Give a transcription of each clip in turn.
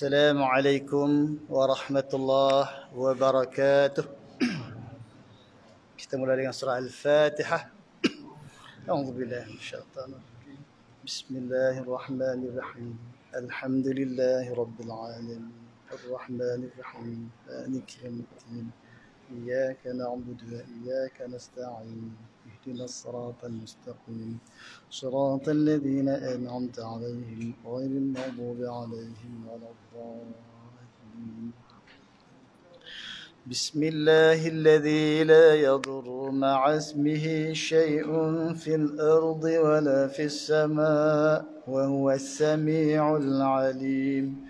السلام عليكم ورحمة الله وبركاته كتاب الله dengan الفاتحة al أعوذ بالله من الشيطان الرجيم. بسم الله الرحمن الرحيم. الحمد لله رب العالمين. الرحمن الرحيم. مالك يوم الدين. إياك نعبد وإياك نستعين. اهدنا الصراط المستقيم صراط الذين أنعمت عليهم غير المغضوب عليهم ولا الضالين بسم الله الذي لا يضر مع اسمه شيء في الأرض ولا في السماء وهو السميع العليم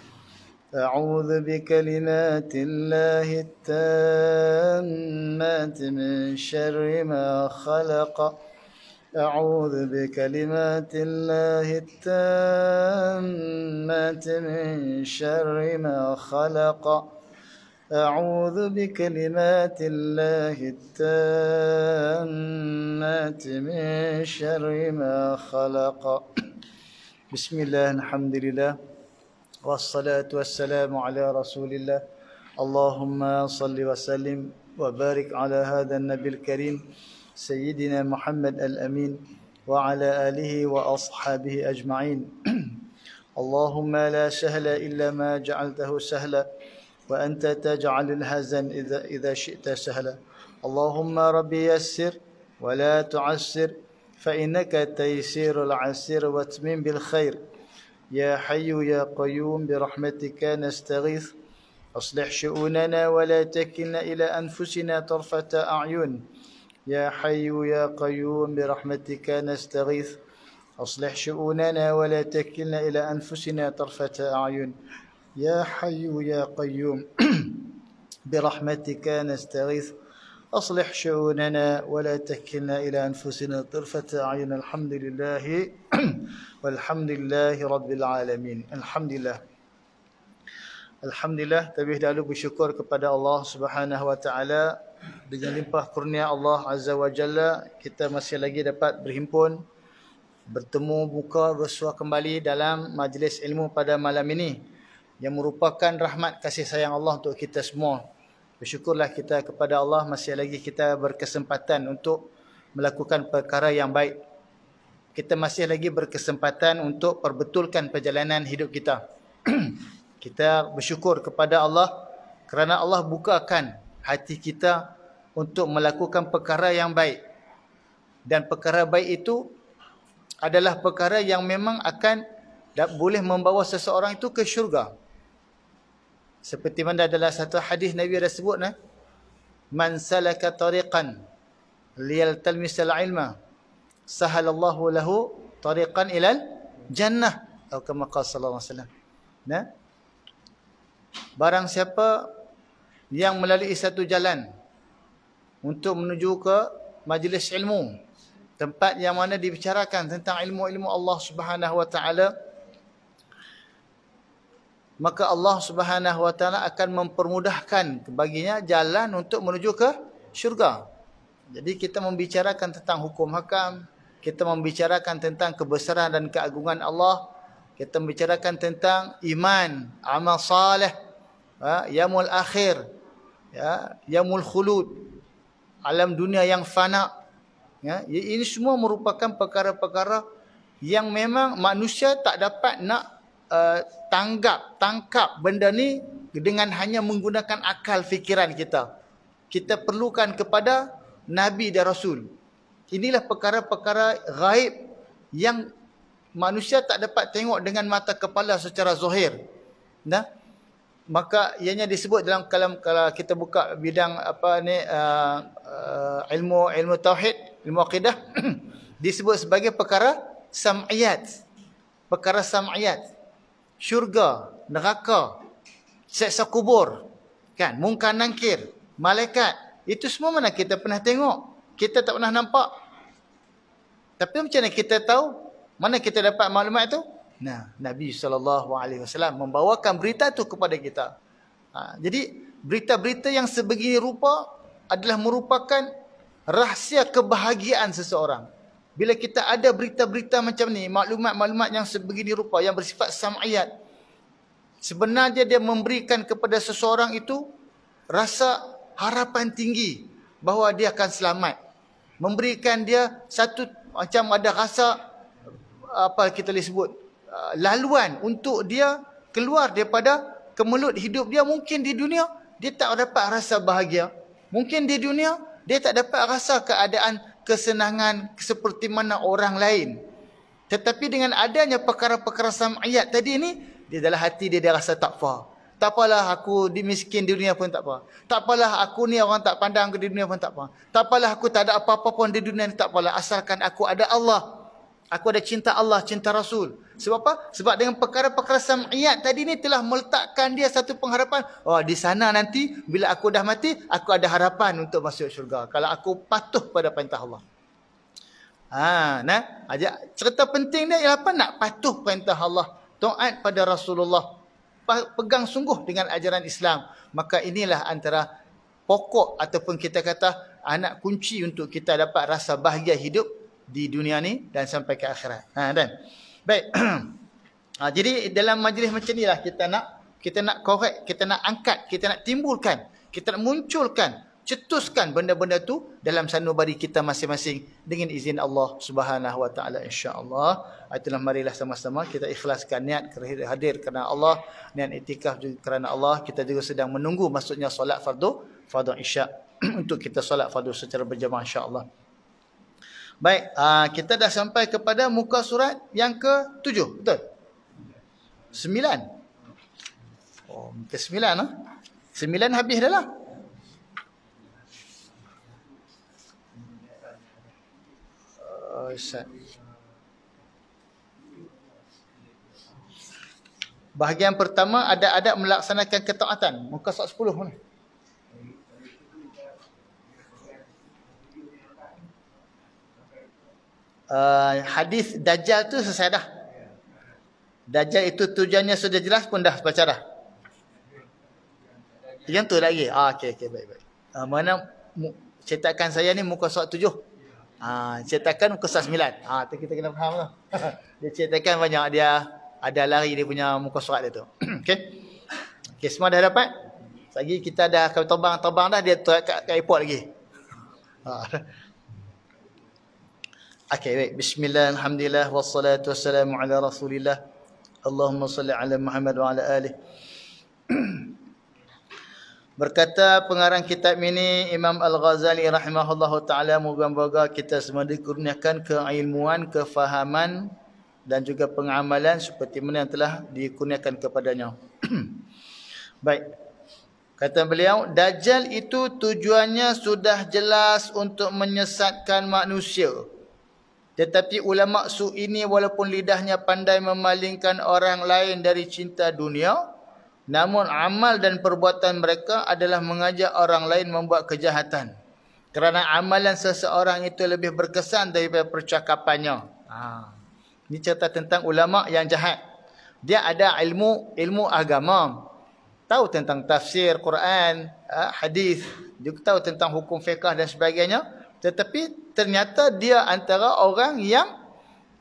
أعوذ بكلمات الله التامات من شر ما خلق أعوذ بكلمات الله التامات من شر ما خلق أعوذ بكلمات الله التامات من شر ما خلق بسم الله الحمد لله والصلاة والسلام على رسول الله اللهم صل وسلم وبارك على هذا النبي الكريم سيدنا محمد الأمين وعلى آله وأصحابه أجمعين اللهم لا سهل إلا ما جعلته سهلا وأنت تجعل الهزن إذا, إذا شئت سهلا اللهم ربي يسر ولا تعسر فإنك تيسير العسير واتمم بالخير يا حي يا قيوم برحمتك نستغيث أصلح شؤوننا ولا تكلنا إلى أنفسنا طرفة أعين يا حي يا قيوم برحمتك نستغيث أصلح شؤوننا ولا تكلنا إلى أنفسنا طرفة أعين يا حي يا قيوم برحمتك نستغيث أصلح شؤوننا ولا تكلنا إلى أنفسنا طرفة عين الحمد لله والحمد لله رب العالمين الحمد لله الحمد لله terlebih dahulu bersyukur kepada Allah Subhanahu wa taala dengan limpah kurnia Allah Azza wa Jalla kita masih lagi dapat berhimpun bertemu buka bersua kembali dalam majlis ilmu pada malam ini yang merupakan rahmat kasih sayang Allah untuk kita semua Bersyukurlah kita kepada Allah masih lagi kita berkesempatan untuk melakukan perkara yang baik. Kita masih lagi berkesempatan untuk perbetulkan perjalanan hidup kita. kita bersyukur kepada Allah kerana Allah bukakan hati kita untuk melakukan perkara yang baik. Dan perkara baik itu adalah perkara yang memang akan boleh membawa seseorang itu ke syurga. Seperti mana adalah satu hadis Nabi ada sebut nah. Man salaka tariqan liyal talmisal ilma sahalallahu lahu tariqan ilal jannah. Atau kama qala sallallahu alaihi wasallam. Nah. Barang siapa yang melalui satu jalan untuk menuju ke majlis ilmu tempat yang mana dibicarakan tentang ilmu-ilmu Allah Subhanahu wa taala maka Allah Subhanahu wa taala akan mempermudahkan baginya jalan untuk menuju ke syurga. Jadi kita membicarakan tentang hukum hakam, kita membicarakan tentang kebesaran dan keagungan Allah, kita membicarakan tentang iman, amal saleh, ya, yaumul akhir, ya, yaumul khulud, alam dunia yang fana. Ya. ya, ini semua merupakan perkara-perkara yang memang manusia tak dapat nak uh, tanggap, tangkap benda ni dengan hanya menggunakan akal fikiran kita. Kita perlukan kepada Nabi dan Rasul. Inilah perkara-perkara gaib yang manusia tak dapat tengok dengan mata kepala secara zahir. Nah, maka ianya disebut dalam kalam kalau kita buka bidang apa ni uh, uh, ilmu ilmu tauhid, ilmu aqidah, disebut sebagai perkara sam'iyat. Perkara sam'iyat syurga, neraka, seksa kubur, kan, mungkar nangkir, malaikat. Itu semua mana kita pernah tengok. Kita tak pernah nampak. Tapi macam mana kita tahu? Mana kita dapat maklumat itu? Nah, Nabi SAW membawakan berita itu kepada kita. Ha, jadi, berita-berita yang sebegini rupa adalah merupakan rahsia kebahagiaan seseorang. Bila kita ada berita-berita macam ni, maklumat-maklumat yang sebegini rupa, yang bersifat sam'iyat. Sebenarnya dia memberikan kepada seseorang itu rasa harapan tinggi bahawa dia akan selamat. Memberikan dia satu macam ada rasa, apa kita boleh sebut, uh, laluan untuk dia keluar daripada kemelut hidup dia. Mungkin di dunia dia tak dapat rasa bahagia. Mungkin di dunia dia tak dapat rasa keadaan kesenangan seperti mana orang lain. Tetapi dengan adanya perkara-perkara sam'iyat tadi ni, dia dalam hati dia, dia rasa tak faham. Tak apalah aku dimiskin di dunia pun tak apa. Tak apalah aku ni orang tak pandang aku di dunia pun tak apa. Tak apalah aku tak ada apa-apa pun di dunia ni tak apalah. Asalkan aku ada Allah. Aku ada cinta Allah, cinta Rasul. Sebab apa? Sebab dengan perkara-perkara sam'iyat tadi ni telah meletakkan dia satu pengharapan. Oh, di sana nanti bila aku dah mati, aku ada harapan untuk masuk syurga. Kalau aku patuh pada perintah Allah. Ha, nah, aja cerita penting dia ialah apa? Nak patuh perintah Allah. Taat pada Rasulullah. Pegang sungguh dengan ajaran Islam. Maka inilah antara pokok ataupun kita kata anak kunci untuk kita dapat rasa bahagia hidup di dunia ni dan sampai ke akhirat. Ha dan. Baik. ha, jadi dalam majlis macam inilah kita nak kita nak korek, kita nak angkat, kita nak timbulkan, kita nak munculkan, cetuskan benda-benda tu dalam sanubari kita masing-masing dengan izin Allah Subhanahu Wa Taala insya-Allah. Ha, itulah marilah sama-sama kita ikhlaskan niat kerana hadir kerana Allah, niat itikaf juga kerana Allah. Kita juga sedang menunggu maksudnya solat fardu, fardu Isya untuk kita solat fardu secara berjemaah insya-Allah. Baik, uh, kita dah sampai kepada muka surat yang ke tujuh, betul? Sembilan. Oh, muka sembilan lah. Sembilan habis dah lah. Ah, Ustaz. Bahagian pertama ada adab melaksanakan ketaatan. Muka surat sepuluh mana? uh, hadis Dajjal tu selesai dah. Dajjal itu tujuannya sudah jelas pun dah baca dah. Yang tu lagi. Ah, okay, okay, baik, baik. Uh, mana cetakan saya ni muka surat tujuh. Ah, cetakan muka surat sembilan. Ah, tu kita kena faham tu. dia cetakan banyak dia ada lari dia punya muka surat dia tu. okay. Okay, semua dah dapat? Lagi kita dah kami terbang-terbang dah dia tu kat, kat airport lagi. Ah. Okay, baik. Bismillah, Alhamdulillah, wassalatu wassalamu ala rasulillah. Allahumma salli ala Muhammad wa ala alih. Berkata pengarang kitab ini, Imam Al-Ghazali rahimahullah ta'ala, moga-moga kita semua dikurniakan keilmuan, kefahaman dan juga pengamalan seperti mana yang telah dikurniakan kepadanya. baik. Kata beliau, Dajjal itu tujuannya sudah jelas untuk menyesatkan manusia. Tetapi ulama su ini walaupun lidahnya pandai memalingkan orang lain dari cinta dunia, namun amal dan perbuatan mereka adalah mengajak orang lain membuat kejahatan. Kerana amalan seseorang itu lebih berkesan daripada percakapannya. Ha. Ini cerita tentang ulama yang jahat. Dia ada ilmu ilmu agama. Tahu tentang tafsir, Quran, ha, hadis. Dia tahu tentang hukum fiqah dan sebagainya. Tetapi ternyata dia antara orang yang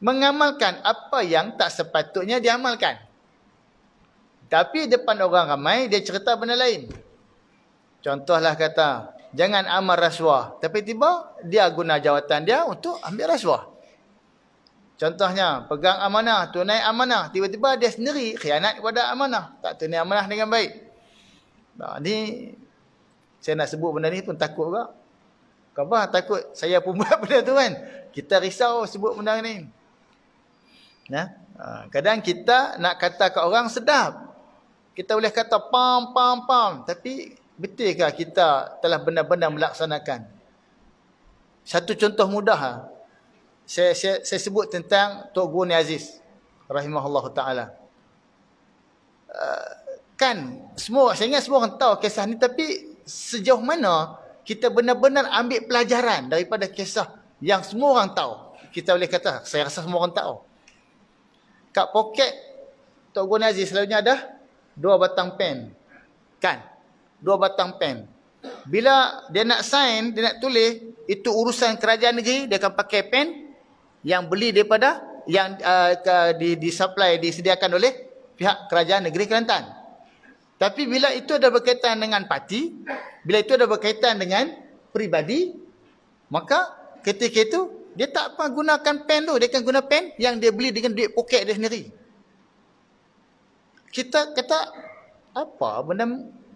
mengamalkan apa yang tak sepatutnya diamalkan. Tapi depan orang ramai dia cerita benda lain. Contohlah kata, jangan amal rasuah. Tapi tiba dia guna jawatan dia untuk ambil rasuah. Contohnya, pegang amanah, tunai amanah. Tiba-tiba dia sendiri khianat kepada amanah. Tak tunai amanah dengan baik. Nah, ini saya nak sebut benda ni pun takut juga. Khabar takut saya pun buat benda tu kan. Kita risau sebut benda ni. Nah, ha, kadang kita nak kata ke orang sedap. Kita boleh kata pam pam pam tapi betulkah kita telah benar-benar melaksanakan? Satu contoh mudah Saya saya, saya sebut tentang Tok Guru Ni Aziz rahimahullah taala. Eh, kan semua saya ingat semua orang tahu kisah ni tapi sejauh mana kita benar-benar ambil pelajaran daripada kisah yang semua orang tahu. Kita boleh kata, saya rasa semua orang tahu. Kat poket, Tok Guna Aziz selalunya ada dua batang pen. Kan? Dua batang pen. Bila dia nak sign, dia nak tulis, itu urusan kerajaan negeri, dia akan pakai pen yang beli daripada, yang uh, di, di supply, disediakan oleh pihak kerajaan negeri Kelantan. Tapi bila itu ada berkaitan dengan parti, bila itu ada berkaitan dengan peribadi, maka ketika itu dia tak akan gunakan pen tu. Dia akan guna pen yang dia beli dengan duit poket dia sendiri. Kita kata, apa benda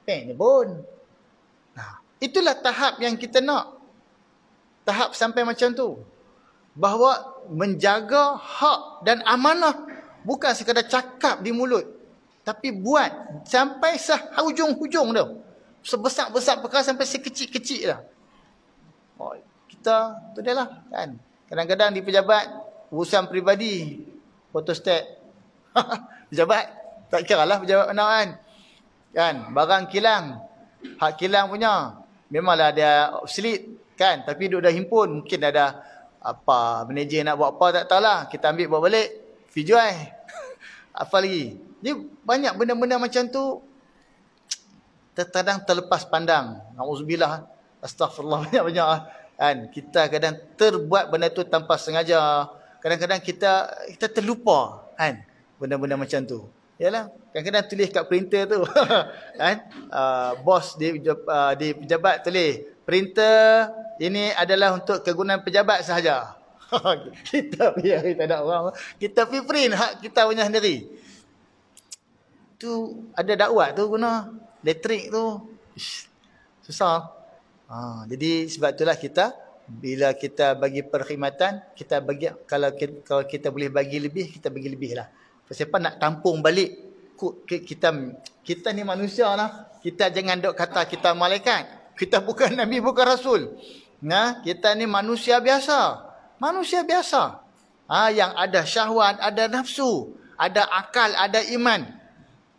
pen ni pun? Nah, itulah tahap yang kita nak. Tahap sampai macam tu. Bahawa menjaga hak dan amanah bukan sekadar cakap di mulut. Tapi buat sampai sehujung-hujung tu sebesar-besar perkara sampai sekecil-kecil lah. Oh, kita tu dia lah kan. Kadang-kadang di pejabat, urusan peribadi, fotostat. pejabat, tak kira lah pejabat mana kan. Kan, barang kilang, hak kilang punya. Memanglah dia obsolete kan. Tapi duduk dah himpun, mungkin ada apa, manager nak buat apa tak tahulah. Kita ambil buat balik, video eh. apa lagi? Jadi banyak benda-benda macam tu terkadang terlepas pandang. Nauzubillah. Astagfirullah banyak-banyak. Kan? Kita kadang terbuat benda tu tanpa sengaja. Kadang-kadang kita kita terlupa kan benda-benda macam tu. Yalah, kadang-kadang tulis kat printer tu. kan? Uh, bos di uh, di pejabat tulis, printer ini adalah untuk kegunaan pejabat sahaja. kita biar kita ada orang. Kita free print hak kita punya sendiri. Tu ada dakwat tu guna elektrik tu ish, susah. Ha, jadi sebab itulah kita bila kita bagi perkhidmatan, kita bagi kalau kita, kalau kita boleh bagi lebih, kita bagi lebih lah. Siapa nak tampung balik kita kita ni manusia lah. Kita jangan dok kata kita malaikat. Kita bukan nabi, bukan rasul. Nah, ha, kita ni manusia biasa. Manusia biasa. Ha, yang ada syahwat, ada nafsu, ada akal, ada iman.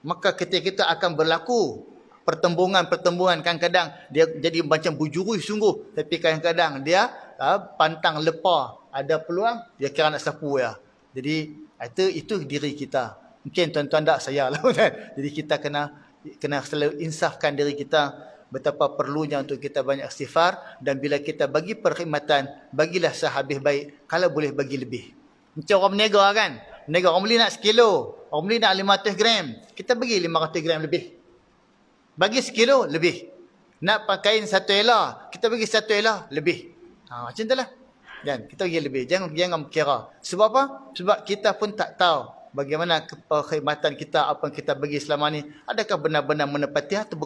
Maka ketika kita akan berlaku pertembungan-pertembungan kadang-kadang dia jadi macam bujurui sungguh tapi kadang-kadang dia uh, pantang lepa ada peluang dia kira nak sapu ya jadi itu itu diri kita mungkin tuan-tuan tak saya lah kan jadi kita kena kena selalu insafkan diri kita betapa perlunya untuk kita banyak istighfar dan bila kita bagi perkhidmatan bagilah sehabis baik kalau boleh bagi lebih macam orang berniaga kan berniaga orang beli nak sekilo orang beli nak 500 gram kita bagi 500 gram lebih bagi sekilo, lebih. Nak pakaian satu elah, kita bagi satu elah, lebih. Ha, macam itulah. Dan kita bagi lebih. Jangan jangan kira. Sebab apa? Sebab kita pun tak tahu bagaimana perkhidmatan kita, apa yang kita bagi selama ni. Adakah benar-benar menepati atau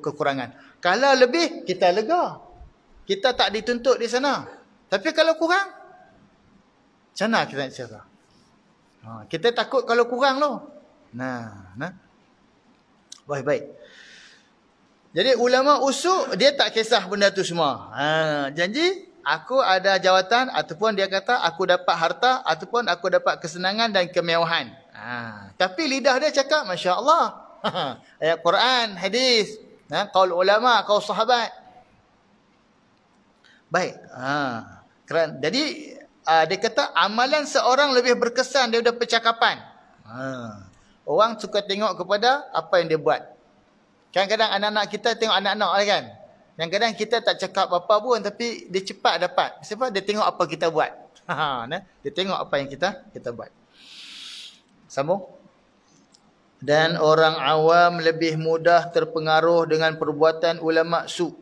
kekurangan. Kalau lebih, kita lega. Kita tak dituntut di sana. Tapi kalau kurang, macam mana kita nak cerita? Ha, kita takut kalau kurang lo. Nah, nah. Baik-baik. Jadi ulama usuk dia tak kisah benda tu semua. Ha, janji aku ada jawatan ataupun dia kata aku dapat harta ataupun aku dapat kesenangan dan kemewahan. Ha, tapi lidah dia cakap Masya Allah. Ayat Quran, hadis. Ha, kau ulama, kau sahabat. Baik. Ha, keren. Jadi uh, dia kata amalan seorang lebih berkesan daripada percakapan. Ha, orang suka tengok kepada apa yang dia buat. Kadang-kadang anak-anak kita tengok anak-anak lah kan. Yang kadang kita tak cakap apa-apa pun tapi dia cepat dapat. Sebab dia tengok apa kita buat. Ha, dia tengok apa yang kita kita buat. Sambung. Dan orang awam lebih mudah terpengaruh dengan perbuatan ulama su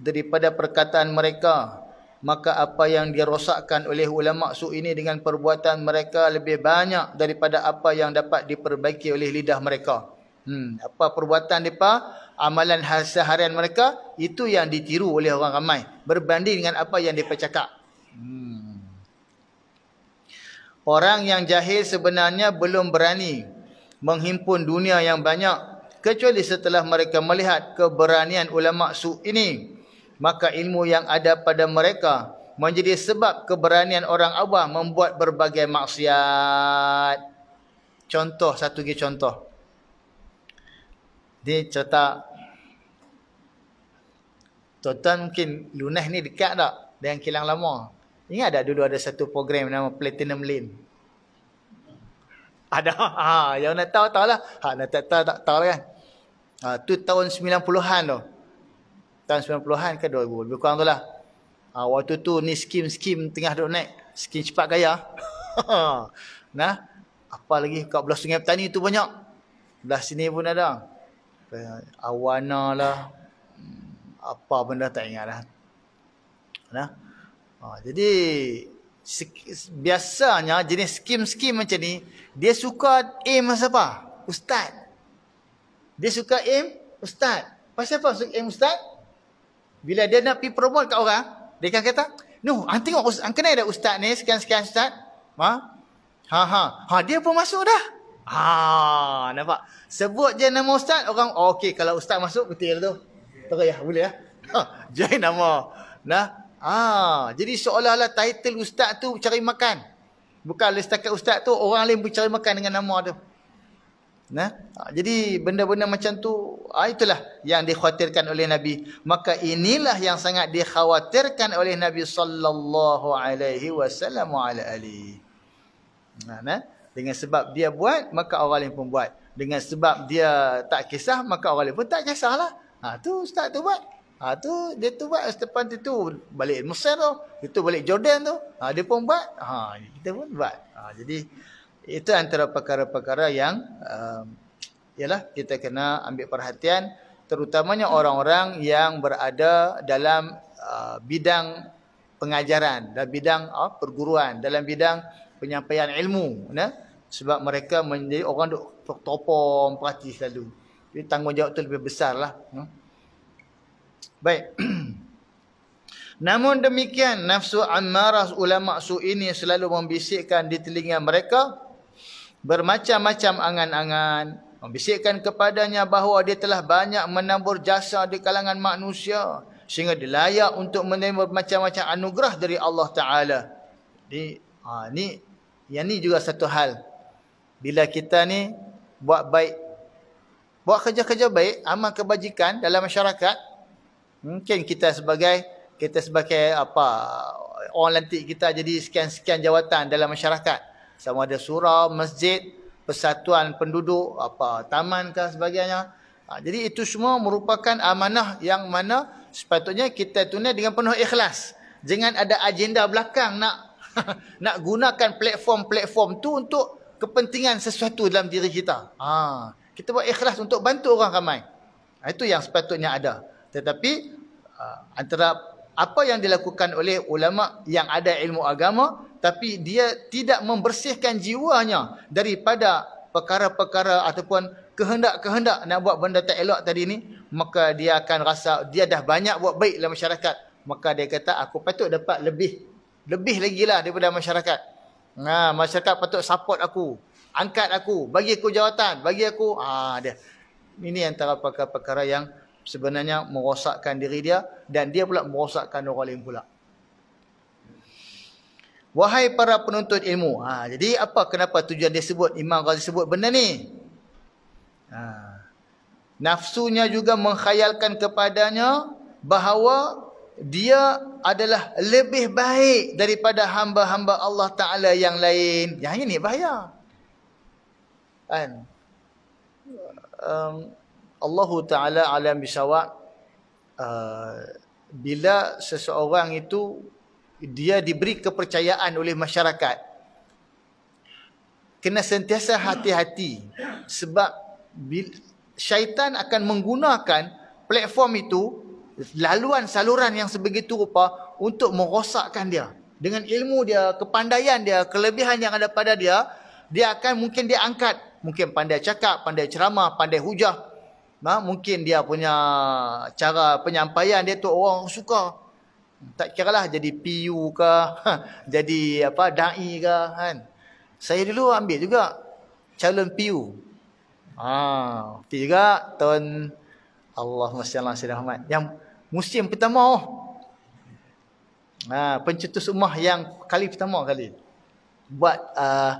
daripada perkataan mereka. Maka apa yang dirosakkan oleh ulama su ini dengan perbuatan mereka lebih banyak daripada apa yang dapat diperbaiki oleh lidah mereka. Hmm, apa perbuatan mereka? amalan harian mereka itu yang ditiru oleh orang ramai berbanding dengan apa yang dia cakap. Hmm. Orang yang jahil sebenarnya belum berani menghimpun dunia yang banyak kecuali setelah mereka melihat keberanian ulama su ini maka ilmu yang ada pada mereka menjadi sebab keberanian orang awam membuat berbagai maksiat. Contoh satu lagi contoh. Dia cerita Tuan-tuan mungkin Lunas ni dekat tak dengan kilang lama? Ingat tak dulu ada satu program nama Platinum Lane? Ada. Ha, yang nak tahu, tahu lah. Ha, nak tak tahu, tak tahu lah kan. Ha, tu tahun 90-an tu. Tahun 90-an ke 2000. Lebih kurang tu lah. Ha, waktu tu ni skim-skim tengah duduk naik. Skim cepat gaya. nah, apa lagi kat belah sungai petani tu banyak. Belah sini pun ada. Awana lah apa benda tak ingat lah. Nah. Ha, jadi biasanya jenis skim-skim macam ni dia suka aim masa apa? Ustaz. Dia suka aim ustaz. Pasal apa suka aim ustaz? Bila dia nak pi promote kat orang, dia akan kata, "Noh, hang tengok ustaz, hang kenal dah ustaz ni sekian-sekian ustaz?" Ha? Ha ha. Ha dia pun masuk dah. Ha, nampak. Sebut je nama ustaz, orang oh, okey kalau ustaz masuk betul tu teriah boleh eh. Ha, jahit nama. Nah. Ha, jadi seolah-olah title ustaz tu cari makan. Bukan lah setakat ustaz tu orang lain pun cari makan dengan nama tu. Nah. Ha, jadi benda-benda macam tu ha, itulah yang dikhawatirkan oleh Nabi. Maka inilah yang sangat dikhawatirkan oleh Nabi sallallahu alaihi wasallam ala ali. Nah, nah. Dengan sebab dia buat maka orang lain pun buat. Dengan sebab dia tak kisah maka orang lain pun tak kisahlah. Ha tu ustaz tu buat. Ha tu dia tu buat setepan tu, tu balik Mesir tu, itu balik Jordan tu. Ha dia pun buat. Ha kita pun buat. Ha jadi itu antara perkara-perkara yang ialah um, kita kena ambil perhatian terutamanya orang-orang yang berada dalam uh, bidang pengajaran dalam bidang uh, perguruan dalam bidang penyampaian ilmu nah ya. sebab mereka menjadi orang dok topom pelatih selalu jadi tanggungjawab tu lebih besar lah. Baik. Namun demikian nafsu ammarah ulama' su ini selalu membisikkan di telinga mereka. Bermacam-macam angan-angan. Membisikkan kepadanya bahawa dia telah banyak menambur jasa di kalangan manusia. Sehingga dia layak untuk menerima macam-macam anugerah dari Allah Ta'ala. Jadi, ha, ni, yang ni juga satu hal. Bila kita ni buat baik buat kerja-kerja baik, amal kebajikan dalam masyarakat, mungkin kita sebagai kita sebagai apa orang lantik kita jadi sekian-sekian jawatan dalam masyarakat. Sama ada surau, masjid, persatuan penduduk, apa taman ke sebagainya. Ha, jadi itu semua merupakan amanah yang mana sepatutnya kita tunai dengan penuh ikhlas. Jangan ada agenda belakang nak nak gunakan platform-platform tu untuk kepentingan sesuatu dalam diri kita. ha. Kita buat ikhlas untuk bantu orang ramai. Ha, itu yang sepatutnya ada. Tetapi ha, antara apa yang dilakukan oleh ulama yang ada ilmu agama tapi dia tidak membersihkan jiwanya daripada perkara-perkara ataupun kehendak-kehendak nak buat benda tak elok tadi ni maka dia akan rasa dia dah banyak buat baik dalam masyarakat maka dia kata aku patut dapat lebih lebih lagi lah daripada masyarakat nah, ha, masyarakat patut support aku angkat aku, bagi aku jawatan, bagi aku ah dia. Ini antara perkara-perkara yang sebenarnya merosakkan diri dia dan dia pula merosakkan orang lain pula. Wahai para penuntut ilmu. Ha, jadi apa kenapa tujuan dia sebut? Imam Ghazi sebut benda ni. Ha, nafsunya juga mengkhayalkan kepadanya bahawa dia adalah lebih baik daripada hamba-hamba Allah Ta'ala yang lain. Yang ini bahaya kan um, Allah Taala alam bisawab uh, bila seseorang itu dia diberi kepercayaan oleh masyarakat kena sentiasa hati-hati sebab syaitan akan menggunakan platform itu laluan saluran yang sebegitu rupa untuk merosakkan dia dengan ilmu dia, kepandaian dia, kelebihan yang ada pada dia, dia akan mungkin diangkat mungkin pandai cakap, pandai ceramah, pandai hujah. Ha, mungkin dia punya cara penyampaian dia tu orang suka. Tak kira lah jadi PU ke, jadi apa da'i ke kan. Saya dulu ambil juga calon PU. Ha, pergi juga tuan Allah Masya Allah Sayyidina Ahmad. Yang musim pertama oh. Ha, pencetus umah yang kali pertama kali. Buat uh,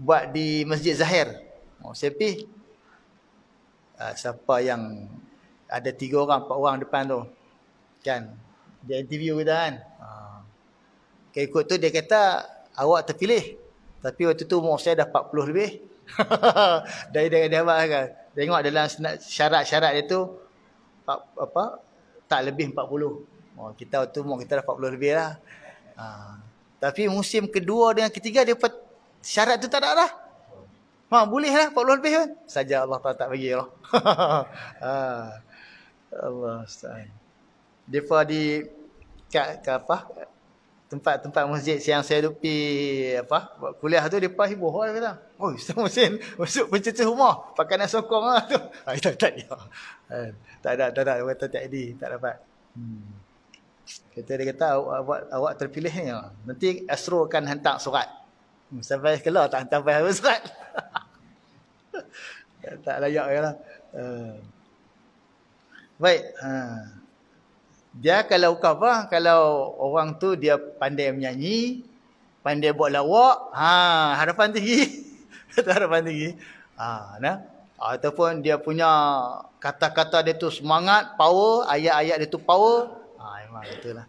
buat di Masjid Zahir. Oh, siapa? Ah, siapa yang ada tiga orang, empat orang depan tu. Kan? Dia interview kita kan? Ah. ikut tu dia kata, awak terpilih. Tapi waktu tu umur saya dah 40 lebih. Dari dia dia abang kan. Tengok dalam syarat-syarat dia tu, apa, tak lebih 40. Oh, kita waktu umur kita dah 40 lebih lah. Ah. Tapi musim kedua dengan ketiga, dia syarat tu tak ada lah. Ha, boleh lah 40 lebih kan? Saja Allah tak tak bagi lah. ha. Allah Ustaz. Depa di kat, kat apa? Tempat-tempat masjid siang saya dupi apa? Buat kuliah tu depa hibur hal kata. Oh, Ustaz Husin masuk pencecah rumah. Pakai nak sokong lah tu. Ha, tak, tak, ya. ha, tak ada, tak ada. Dia kata tak ada. Tak dapat. Hmm. Kata dia kata awak, awak terpilih ni. Nanti Astro akan hantar surat. Hmm, sampai kelar tak hantar surat. tak layak ya lah. Uh. Baik. Ha. Dia kalau kawan, kalau orang tu dia pandai menyanyi, pandai buat lawak, ha, harapan tinggi. Kata harapan tinggi. Ha, nah. Ataupun dia punya kata-kata dia tu semangat, power, ayat-ayat dia tu power. Ha, memang itulah.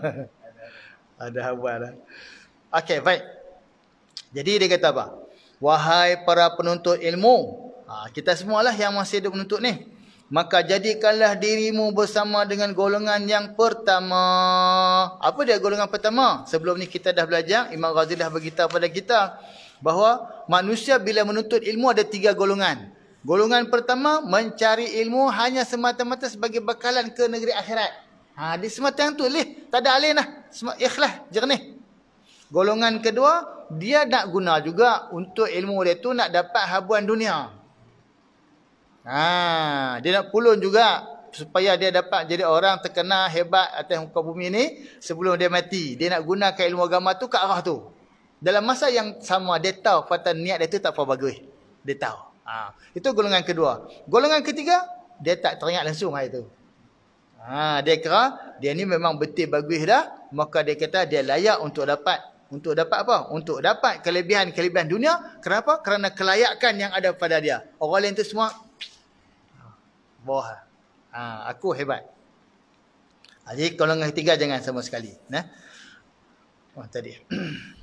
Ada habar lah. Okay, baik. Jadi dia kata apa? Wahai para penuntut ilmu. Ha, kita semualah yang masih ada penuntut ni. Maka jadikanlah dirimu bersama dengan golongan yang pertama. Apa dia golongan pertama? Sebelum ni kita dah belajar. Imam Ghazi dah beritahu pada kita. Bahawa manusia bila menuntut ilmu ada tiga golongan. Golongan pertama mencari ilmu hanya semata-mata sebagai bekalan ke negeri akhirat. Ha, di semata yang tu lih. Tak ada alih lah. Ikhlas jernih. Golongan kedua dia nak guna juga untuk ilmu dia tu nak dapat habuan dunia. Ha, dia nak pulun juga supaya dia dapat jadi orang terkenal hebat atas muka bumi ni sebelum dia mati. Dia nak gunakan ilmu agama tu ke arah tu. Dalam masa yang sama dia tahu fata niat dia tu tak apa bagus. Dia tahu. Ha, itu golongan kedua. Golongan ketiga, dia tak teringat langsung hari tu. Ha, dia kira dia ni memang betul bagus dah. Maka dia kata dia layak untuk dapat untuk dapat apa? Untuk dapat kelebihan-kelebihan dunia. Kenapa? Kerana kelayakan yang ada pada dia. Orang lain tu semua. Bawah. Ha, aku hebat. Jadi kolongan ketiga jangan sama sekali. Nah. Oh, tadi.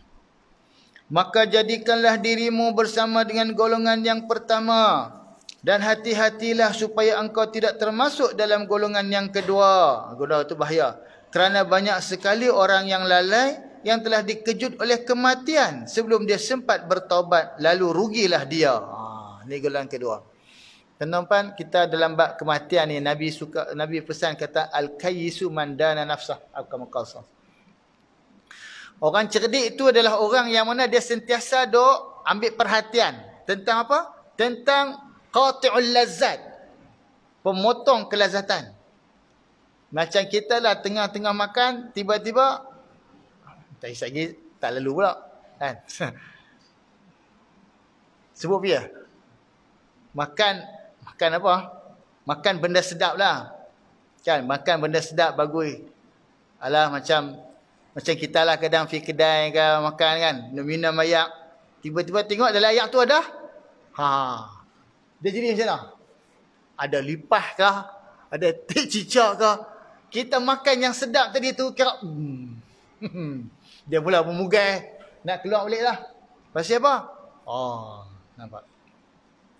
Maka jadikanlah dirimu bersama dengan golongan yang pertama. Dan hati-hatilah supaya engkau tidak termasuk dalam golongan yang kedua. Golongan itu bahaya. Kerana banyak sekali orang yang lalai yang telah dikejut oleh kematian sebelum dia sempat bertobat lalu rugilah dia. Ha ni golongan kedua. Tuan-tuan kita dalam bab kematian ni Nabi suka Nabi pesan kata al-kayyisu man dana nafsah akamqasa. Orang cerdik itu adalah orang yang mana dia sentiasa dok ambil perhatian tentang apa? Tentang qati'ul lazzat. Pemotong kelazatan. Macam kita lah tengah-tengah makan, tiba-tiba dan hisap gigi tak lalu pula kan sebut dia makan makan apa makan benda sedap lah kan makan benda sedap bagus alah macam macam kita lah kadang pergi kedai ke makan kan minum ayak tiba-tiba tengok dalam ayak tu ada ha dia jadi macam mana ada lipah kah ada tik cicak kah kita makan yang sedap tadi tu kira hmm. Dia pula memugai nak keluar balik lah. Pasal apa? Oh, nampak.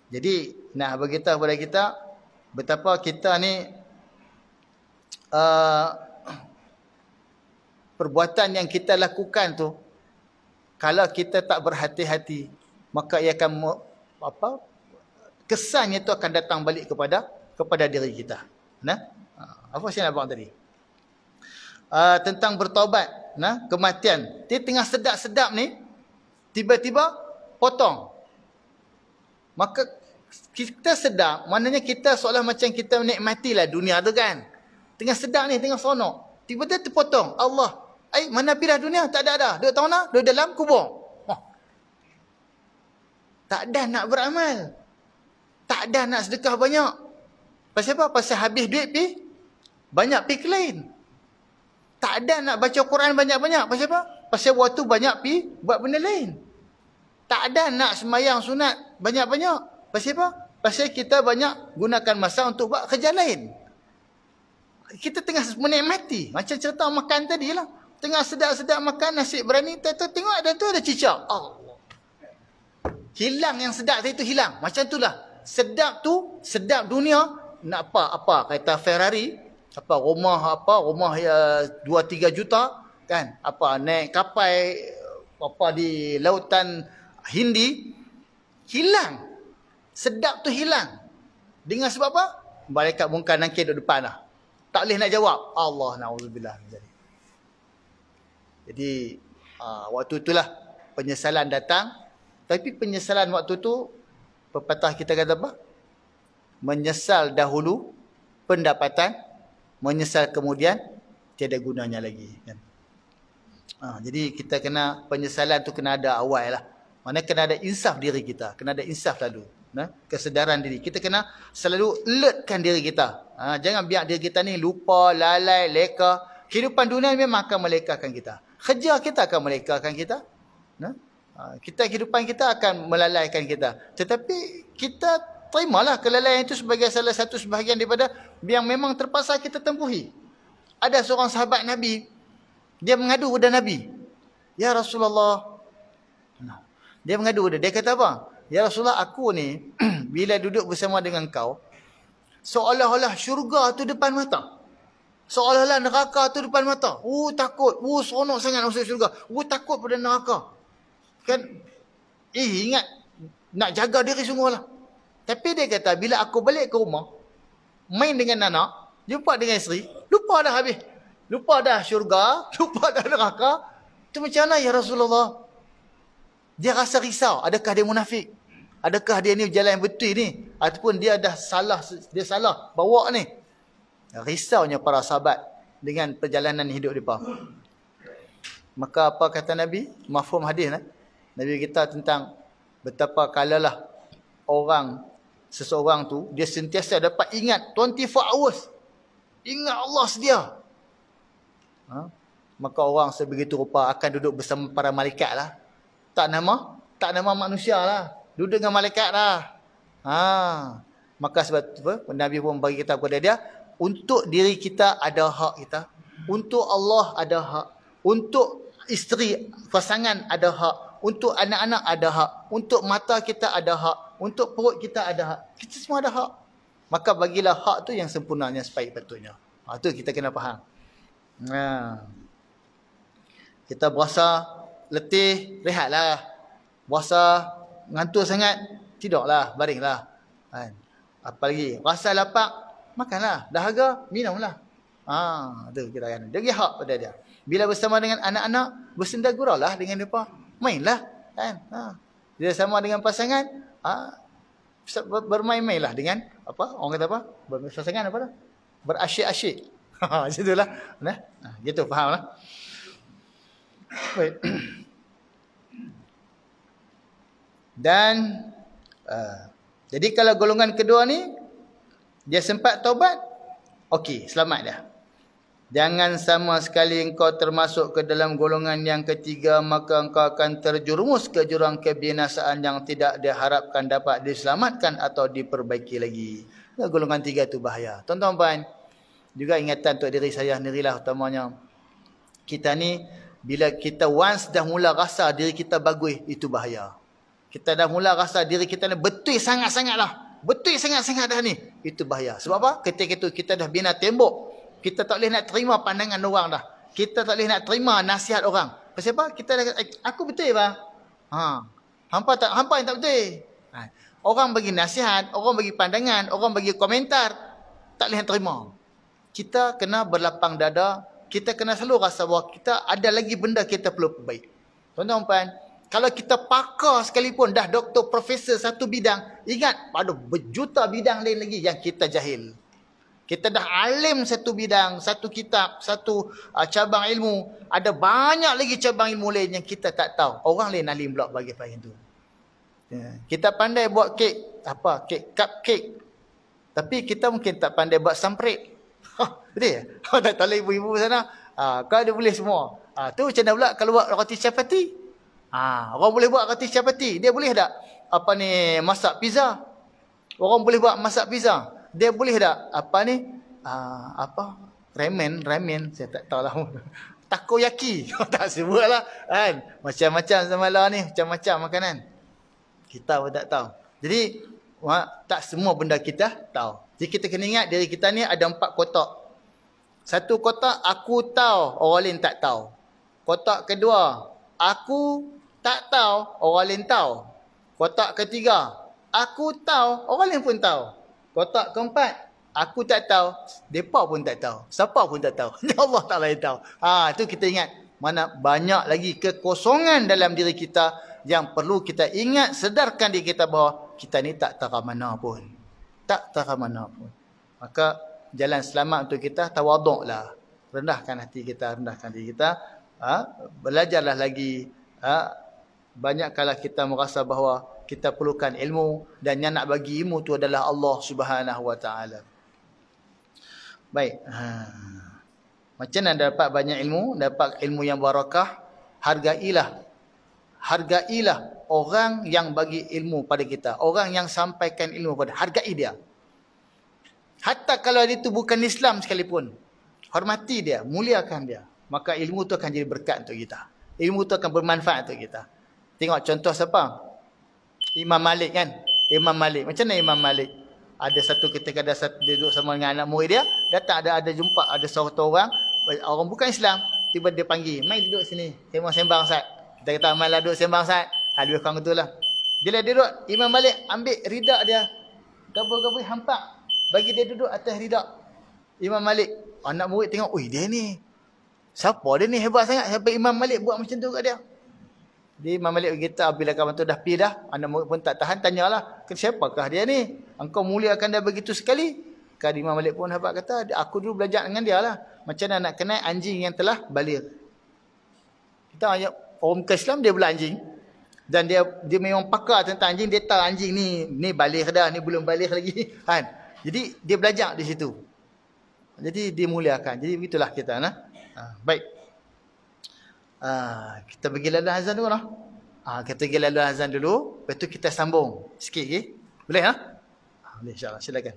Jadi nak beritahu kepada kita betapa kita ni uh, perbuatan yang kita lakukan tu kalau kita tak berhati-hati maka ia akan apa kesannya tu akan datang balik kepada kepada diri kita. Nah, ah, apa saya nak buat tadi? Uh, tentang bertobat nah kematian. Dia tengah sedap-sedap ni tiba-tiba potong. Maka kita sedap, maknanya kita seolah macam kita lah dunia tu kan. Tengah sedap ni, tengah seronok. Tiba-tiba terpotong. Allah, ai mana pindah dunia? Tak ada dah. Dua tahun dah, dua dalam kubur. Oh. Tak ada nak beramal. Tak ada nak sedekah banyak. Pasal apa? Pasal habis duit pi banyak pi klien. Tak ada nak baca Quran banyak-banyak. Pasal apa? Pasal waktu banyak pi buat benda lain. Tak ada nak semayang sunat banyak-banyak. Pasal apa? Pasal kita banyak gunakan masa untuk buat kerja lain. Kita tengah menikmati. Macam cerita makan tadi lah. Tengah sedap-sedap makan nasi berani. Tengok, tengok ada tu ada cicak. Oh. Hilang yang sedap tadi tu hilang. Macam itulah. Sedap tu, sedap dunia. Nak apa-apa kata Ferrari apa rumah apa rumah yang 2 3 juta kan apa naik kapal apa di lautan Hindi hilang sedap tu hilang dengan sebab apa malaikat mungkar nangkir duduk depan lah tak boleh nak jawab Allah naudzubillah jadi jadi ah, waktu itulah penyesalan datang tapi penyesalan waktu tu pepatah kita kata apa menyesal dahulu pendapatan menyesal kemudian tiada gunanya lagi kan? ha, jadi kita kena penyesalan tu kena ada awal lah mana kena ada insaf diri kita kena ada insaf lalu ha? kesedaran diri kita kena selalu alertkan diri kita ha, jangan biar diri kita ni lupa lalai leka kehidupan dunia ni memang akan melekakan kita kerja kita akan melekakan kita ha? Kita kehidupan kita akan melalaikan kita. Tetapi kita terimalah kelalaian itu sebagai salah satu sebahagian daripada yang memang terpaksa kita tempuhi. Ada seorang sahabat Nabi, dia mengadu kepada Nabi. Ya Rasulullah. Dia mengadu kepada dia. kata apa? Ya Rasulullah, aku ni bila duduk bersama dengan kau, seolah-olah syurga tu depan mata. Seolah-olah neraka tu depan mata. Oh, takut. Oh, seronok sangat masuk syurga. Oh, takut pada neraka. Kan? Eh, ingat nak jaga diri semua lah. Tapi dia kata, bila aku balik ke rumah, main dengan Nana, jumpa dengan isteri, lupa dah habis. Lupa dah syurga, lupa dah neraka. Itu macam mana ya Rasulullah? Dia rasa risau, adakah dia munafik? Adakah dia ni jalan yang betul ni? Ataupun dia dah salah, dia salah bawa ni. Risaunya para sahabat dengan perjalanan hidup mereka. Maka apa kata Nabi? Mahfum hadis lah. Nabi kita tentang betapa kalalah orang seseorang tu dia sentiasa dapat ingat 24 hours ingat Allah sedia ha? maka orang sebegitu rupa akan duduk bersama para malaikat lah tak nama tak nama manusia lah duduk dengan malaikat lah ha. maka sebab tu Nabi pun bagi kita kepada dia untuk diri kita ada hak kita untuk Allah ada hak untuk isteri pasangan ada hak untuk anak-anak ada hak untuk mata kita ada hak untuk perut kita ada hak. Kita semua ada hak. Maka bagilah hak tu yang sempurnanya sebaik patutnya. Ha, tu kita kena faham. Ha. Kita berasa letih, rehatlah. Berasa ngantuk sangat, tidaklah, baringlah. Ha. Apalagi rasa lapar, makanlah. Dahaga, minumlah. Ha. Tu kita kena. Dari hak pada dia. Bila bersama dengan anak-anak, bersendagurahlah dengan mereka. Mainlah. Kan? Ha. Bila sama dengan pasangan, ha, ah, bermain-main lah dengan apa orang kata apa bersasangan apa lah berasyik-asyik ha, macam tu lah nah, ha, gitu faham lah baik dan uh, jadi kalau golongan kedua ni dia sempat taubat okey selamat dah Jangan sama sekali engkau termasuk ke dalam golongan yang ketiga maka engkau akan terjerumus ke jurang kebinasaan yang tidak diharapkan dapat diselamatkan atau diperbaiki lagi. Nah, golongan tiga itu bahaya. Tonton tuan puan, juga ingatan untuk diri saya sendirilah utamanya. Kita ni bila kita once dah mula rasa diri kita bagus itu bahaya. Kita dah mula rasa diri kita ni betul sangat-sangatlah. Betul sangat-sangat dah ni. Itu bahaya. Sebab apa? Ketika itu kita dah bina tembok kita tak boleh nak terima pandangan orang dah. Kita tak boleh nak terima nasihat orang. Sebab apa? Kita dah kata, eh, aku betul bah. Ha. Hampa tak hampa yang tak betul. Ha. Orang bagi nasihat, orang bagi pandangan, orang bagi komentar, tak boleh terima. Kita kena berlapang dada, kita kena selalu rasa bahawa kita ada lagi benda kita perlu perbaik. Tuan-tuan puan, kalau kita pakar sekalipun dah doktor, profesor satu bidang, ingat ada berjuta bidang lain lagi yang kita jahil. Kita dah alim satu bidang, satu kitab, satu uh, cabang ilmu. Ada banyak lagi cabang ilmu lain yang kita tak tahu. Orang lain alim pula bagi payah tu. Yeah. Kita pandai buat kek, apa, kek, cupcake. Tapi kita mungkin tak pandai buat samprit. Ha, betul ya? Kau tak tahu ibu-ibu sana. Ha, kau ada boleh semua. Ha, tu macam mana pula kalau buat roti chapati? Ha, orang boleh buat roti chapati. Dia boleh tak apa ni masak pizza? Orang boleh buat masak pizza? dia boleh tak apa ni uh, apa ramen ramen saya tak tahu lah takoyaki tak sebut lah kan macam-macam samala ni macam-macam makanan kita pun tak tahu jadi tak semua benda kita tahu jadi kita kena ingat diri kita ni ada empat kotak satu kotak aku tahu orang lain tak tahu kotak kedua aku tak tahu orang lain tahu kotak ketiga aku tahu orang lain pun tahu Kotak keempat, aku tak tahu, depa pun tak tahu, siapa pun tak tahu. Allah Taala yang tahu. Ha, itu kita ingat mana banyak lagi kekosongan dalam diri kita yang perlu kita ingat sedarkan diri kita bahawa kita ni tak tahu mana pun. Tak tahu mana pun. Maka jalan selamat untuk kita tawaduklah. Rendahkan hati kita, rendahkan diri kita. Ha? belajarlah lagi. Ha? banyak kala kita merasa bahawa kita perlukan ilmu dan yang nak bagi ilmu tu adalah Allah Subhanahu Wa Taala. Baik. Ha. Macam mana dapat banyak ilmu, dapat ilmu yang barakah, hargailah. Hargailah orang yang bagi ilmu pada kita, orang yang sampaikan ilmu pada hargai dia. Hatta kalau dia itu bukan Islam sekalipun. Hormati dia, muliakan dia. Maka ilmu tu akan jadi berkat untuk kita. Ilmu tu akan bermanfaat untuk kita. Tengok contoh siapa? Imam Malik kan? Imam Malik. Macam mana Imam Malik? Ada satu ketika ada satu, dia duduk sama dengan anak murid dia. Datang ada ada jumpa ada seorang orang. Orang bukan Islam. Tiba dia panggil. Mari duduk sini. Sembang-sembang Ustaz. Kita kata Amal lah duduk sembang Ustaz. Ha, lebih kurang betul lah. Bila dia lah duduk, Imam Malik ambil ridak dia. Gabur-gabur hampak. Bagi dia duduk atas ridak. Imam Malik. Anak murid tengok, ui dia ni. Siapa dia ni hebat sangat. Siapa Imam Malik buat macam tu kat dia. Di Imam Malik berkata, bila kamu tu dah pergi dah, anak murid pun tak tahan, tanyalah, siapakah dia ni? Engkau muliakan dia begitu sekali? Kan Imam Malik pun hafad kata, aku dulu belajar dengan dia lah. Macam mana nak kenal anjing yang telah balir. Kita banyak, orang ke Islam dia pula anjing. Dan dia dia memang pakar tentang anjing, dia tahu anjing ni, ni balir dah, ni belum balir lagi. Kan? Jadi, dia belajar di situ. Jadi, dia muliakan. Jadi, begitulah kita. Nah? Ha, baik. Ha, kita pergi lalu azan dulu lah. Ha, kita pergi lalu azan dulu. Lepas tu kita sambung. Sikit lagi. Okay? Boleh ha? ha boleh insyaAllah. Silakan.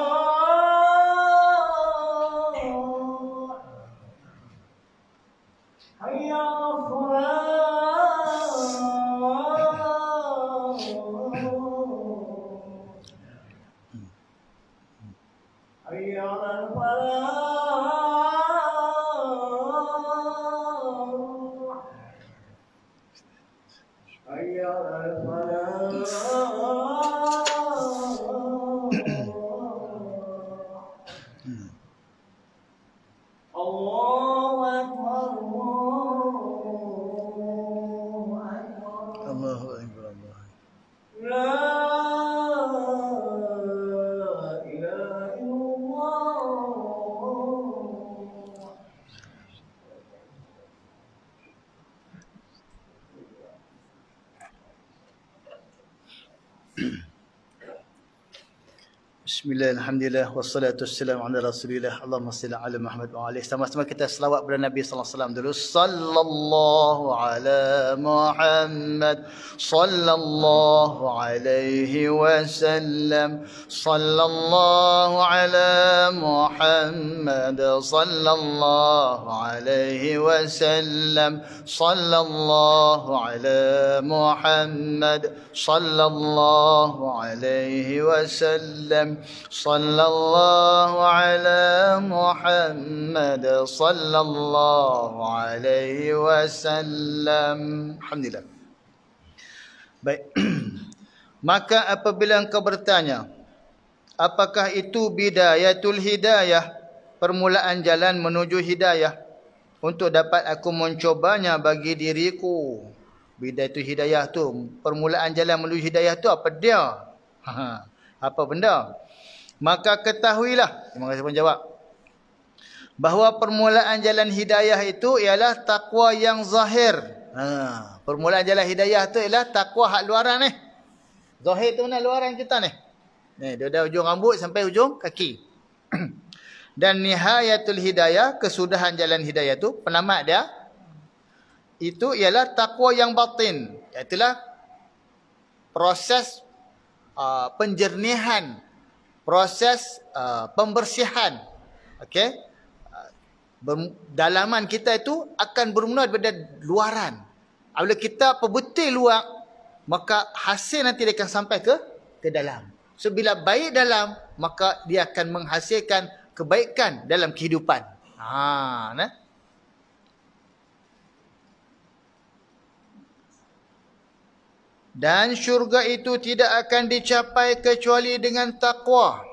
الحمد لله والصلاة والسلام على رسول الله اللهم صل على محمد وعلى آله سما سما كتاب صلوات النبي صلى الله عليه وسلم دلو صلى الله على محمد صلى الله عليه وسلم صلى الله على محمد صلى الله عليه وسلم صلى الله على محمد صلى الله عليه وسلم صلى Sallallahu الله Muhammad. Sallallahu alaihi wasallam. Alhamdulillah. baik maka apabila engkau bertanya apakah itu bidayatul hidayah permulaan jalan menuju hidayah untuk dapat aku mencobanya bagi diriku bidayatul hidayah tu permulaan jalan menuju hidayah tu apa dia apa benda Maka ketahuilah. imam kasih pun jawab. Bahawa permulaan jalan hidayah itu ialah takwa yang zahir. Ha, permulaan jalan hidayah itu ialah takwa hak luaran ni. Zahir itu mana luaran kita ni? Ni, dia dari ujung rambut sampai ujung kaki. Dan nihayatul hidayah, kesudahan jalan hidayah itu, penamat dia, itu ialah takwa yang batin. Iaitulah proses uh, penjernihan proses uh, pembersihan. Okey. Uh, dalaman kita itu akan bermula daripada luaran. Apabila kita perbetul luar, maka hasil nanti dia akan sampai ke ke dalam. So, bila baik dalam, maka dia akan menghasilkan kebaikan dalam kehidupan. Ha, nah. Dan syurga itu tidak akan dicapai kecuali dengan takwa.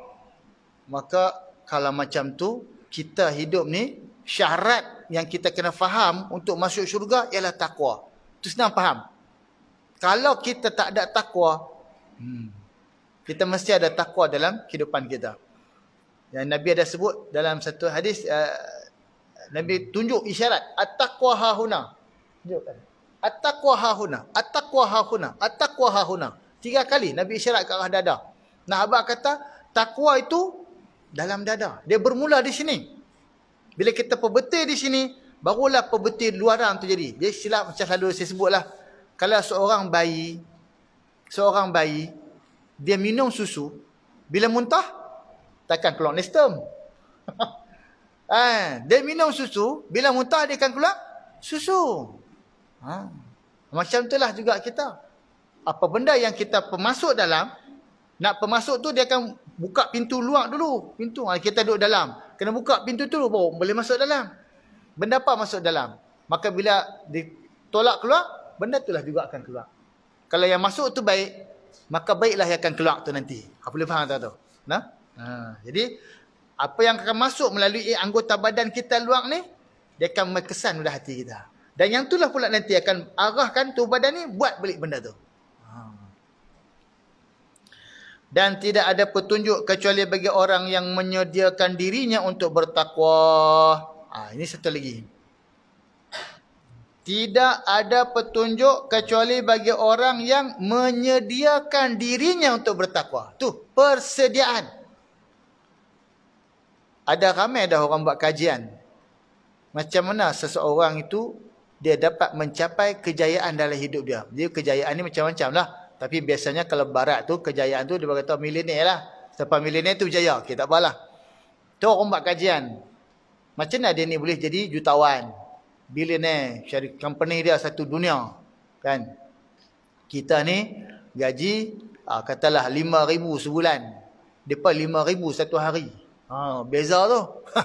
Maka kalau macam tu kita hidup ni syarat yang kita kena faham untuk masuk syurga ialah takwa. Tu senang faham. Kalau kita tak ada takwa, hmm, kita mesti ada takwa dalam kehidupan kita. Yang Nabi ada sebut dalam satu hadis uh, Nabi tunjuk isyarat at-taqwa hahuna. Tunjukkan. At-taqwa hahuna. At-taqwa hahuna. At-taqwa hahuna. Tiga kali Nabi isyarat ke arah dada. Nah, Abah kata, takwa itu dalam dada. Dia bermula di sini. Bila kita perbetir di sini, barulah perbetir luaran tu jadi. Dia silap macam selalu saya sebutlah. Kalau seorang bayi, seorang bayi, dia minum susu, bila muntah, takkan keluar nestem. ha, dia minum susu, bila muntah dia akan keluar susu. Ha. Macam itulah juga kita. Apa benda yang kita pemasuk dalam, nak pemasuk tu dia akan buka pintu luar dulu. Pintu. Ha, kita duduk dalam. Kena buka pintu tu dulu baru boleh masuk dalam. Benda apa masuk dalam? Maka bila ditolak keluar, benda itulah juga akan keluar. Kalau yang masuk tu baik, maka baiklah yang akan keluar tu nanti. Apa boleh faham tak tu? Nah? Ha. Jadi, apa yang akan masuk melalui anggota badan kita luar ni, dia akan berkesan pada hati kita. Dan yang itulah pula nanti akan arahkan tu badan ni buat balik benda tu. Ha. Dan tidak ada petunjuk kecuali bagi orang yang menyediakan dirinya untuk bertakwa. Ha, ini satu lagi. Tidak ada petunjuk kecuali bagi orang yang menyediakan dirinya untuk bertakwa. Tu persediaan. Ada ramai dah orang buat kajian. Macam mana seseorang itu dia dapat mencapai kejayaan dalam hidup dia. Dia kejayaan ni macam-macam lah. Tapi biasanya kalau barat tu, kejayaan tu dia berkata oh, milenial lah. Selepas milenial tu jaya Okay, tak apalah. Tu orang buat kajian. Macam mana dia ni boleh jadi jutawan? Bilionaire, syarikat company dia satu dunia. Kan? Kita ni gaji ah, katalah lima ribu sebulan. Depan lima ribu satu hari. Ha, beza tu.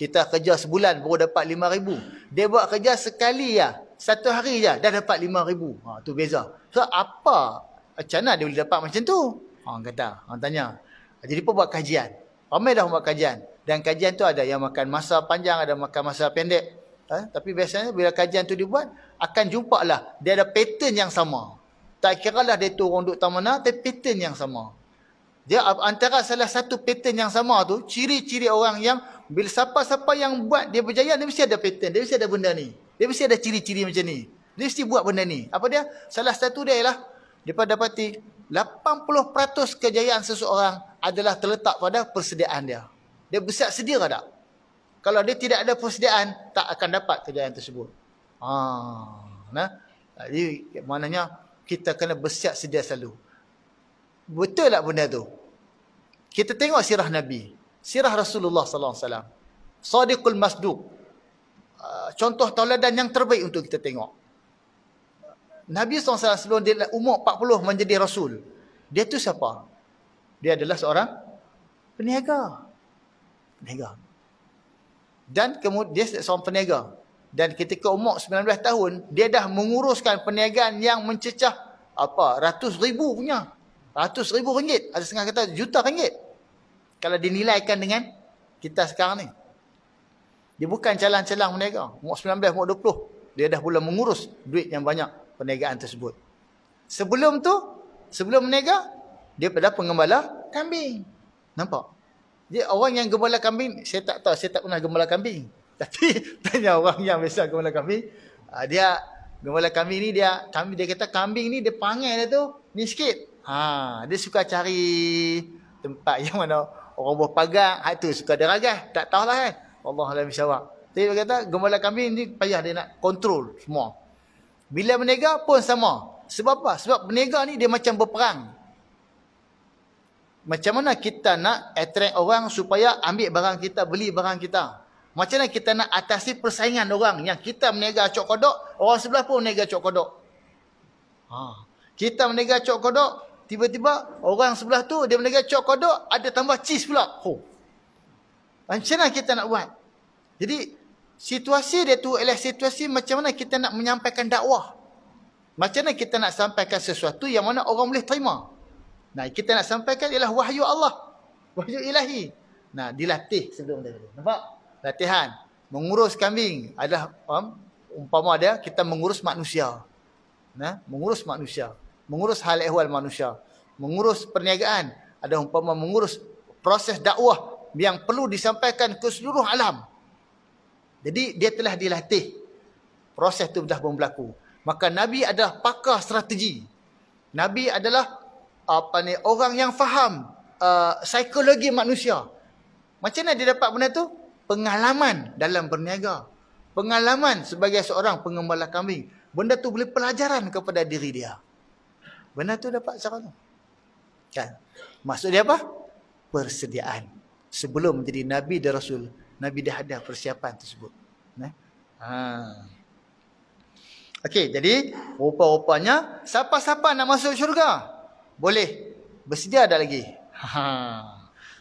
kita kerja sebulan baru dapat lima ribu. Dia buat kerja sekali ya. Satu hari je dah dapat lima ribu. Ha, tu beza. So apa? Macam mana dia boleh dapat macam tu? Ha, orang ha, kata. Orang tanya. Jadi pun buat kajian. Ramai dah buat kajian. Dan kajian tu ada yang makan masa panjang, ada makan masa pendek. Ha? Tapi biasanya bila kajian tu dibuat, akan jumpa lah. Dia ada pattern yang sama. Tak kira lah dia tu orang duduk tak lah, tapi pattern yang sama. Dia antara salah satu pattern yang sama tu, ciri-ciri orang yang bila siapa-siapa yang buat dia berjaya, dia mesti ada pattern, dia mesti ada benda ni. Dia mesti ada ciri-ciri macam ni. Dia mesti buat benda ni. Apa dia? Salah satu dia ialah, dia dapati 80% kejayaan seseorang adalah terletak pada persediaan dia. Dia besar sedia ke tak? Kalau dia tidak ada persediaan, tak akan dapat kejayaan tersebut. Ah, nah. Jadi, maknanya kita kena bersiap sedia selalu. Betul tak benda tu? Kita tengok sirah Nabi. Sirah Rasulullah Sallallahu Alaihi Wasallam. Sadiqul Masduq. Ah, contoh tauladan yang terbaik untuk kita tengok. Nabi SAW sebelum dia umur 40 menjadi Rasul. Dia tu siapa? Dia adalah seorang peniaga. Peniaga. Dan kemudian dia seorang peniaga. Dan ketika umur 19 tahun, dia dah menguruskan peniagaan yang mencecah apa ratus ribu punya Ratus ribu ringgit. Ada setengah kata juta ringgit. Kalau dinilaikan dengan kita sekarang ni. Dia bukan calang-calang peniaga. Umur 19, umur 20. Dia dah mula mengurus duit yang banyak perniagaan tersebut. Sebelum tu, sebelum peniaga, dia pada pengembala kambing. Nampak? Dia orang yang gembala kambing, saya tak tahu. Saya tak pernah gembala kambing. Tapi tanya orang yang biasa gembala kambing. Ah, dia, gembala kambing ni dia, kambing, dia kata kambing ni dia panggil dia tu. Ni sikit. Ha, dia suka cari tempat yang mana orang buah pagar. Hak tu suka dia ragah. Tak tahulah kan. Allah Alam Syawak. Jadi dia kata, gembala kambing ni payah dia nak kontrol semua. Bila berniaga pun sama. Sebab apa? Sebab berniaga ni dia macam berperang. Macam mana kita nak attract orang supaya ambil barang kita, beli barang kita. Macam mana kita nak atasi persaingan orang yang kita berniaga cok kodok, orang sebelah pun berniaga cok kodok. Ha. Kita berniaga cok kodok, Tiba-tiba orang sebelah tu dia menegak cok kodok ada tambah cheese pula. Ho. Oh. Macam mana kita nak buat? Jadi situasi dia tu ialah situasi macam mana kita nak menyampaikan dakwah. Macam mana kita nak sampaikan sesuatu yang mana orang boleh terima. Nah kita nak sampaikan ialah wahyu Allah. Wahyu ilahi. Nah dilatih sebelum dahulu. Nampak? Latihan. Mengurus kambing adalah um, umpama dia kita mengurus manusia. Nah, mengurus manusia mengurus hal ehwal manusia, mengurus perniagaan, ada umpama mengurus proses dakwah yang perlu disampaikan ke seluruh alam. Jadi dia telah dilatih. Proses itu dah berlaku. Maka Nabi adalah pakar strategi. Nabi adalah apa ni orang yang faham uh, psikologi manusia. Macam mana dia dapat benda tu? Pengalaman dalam berniaga. Pengalaman sebagai seorang pengembala kambing. Benda tu boleh pelajaran kepada diri dia. Benar tu dapat secara tu. Kan? Maksud dia apa? Persediaan. Sebelum menjadi Nabi dan Rasul, Nabi dah ada persiapan tersebut. Nah. Ha. Okey, jadi rupa-rupanya siapa-siapa nak masuk syurga? Boleh. Bersedia ada lagi. Ha.